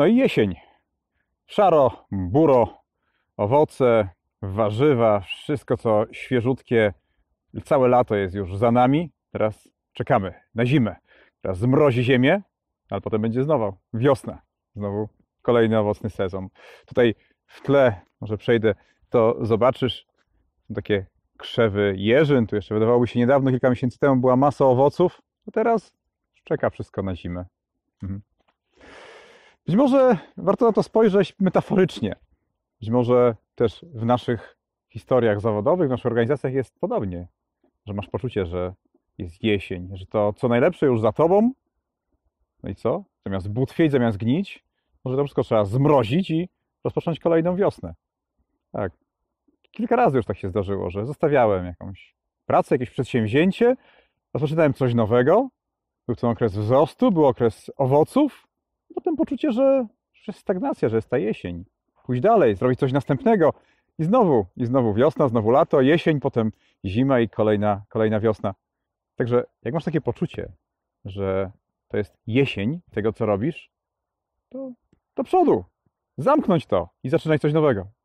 No i jesień. Szaro, buro, owoce, warzywa, wszystko co świeżutkie. Całe lato jest już za nami. Teraz czekamy na zimę. Teraz zmrozi ziemię, ale potem będzie znowu wiosna. Znowu kolejny owocny sezon. Tutaj w tle, może przejdę, to zobaczysz, są takie krzewy jeżyn. Tu jeszcze wydawałoby się niedawno, kilka miesięcy temu była masa owoców, a teraz czeka wszystko na zimę. Mhm. Być może warto na to spojrzeć metaforycznie. Być może też w naszych historiach zawodowych, w naszych organizacjach jest podobnie, że masz poczucie, że jest jesień, że to co najlepsze już za tobą, no i co? Zamiast butwieć, zamiast gnić, może to wszystko trzeba zmrozić i rozpocząć kolejną wiosnę. Tak. Kilka razy już tak się zdarzyło, że zostawiałem jakąś pracę, jakieś przedsięwzięcie, rozpoczynałem coś nowego, był ten okres wzrostu, był okres owoców, potem poczucie, że już jest stagnacja, że jest ta jesień. Pójść dalej, zrobić coś następnego i znowu, i znowu wiosna, znowu lato, jesień, potem zima i kolejna, kolejna wiosna. Także jak masz takie poczucie, że to jest jesień tego, co robisz, to do przodu. Zamknąć to i zaczynać coś nowego.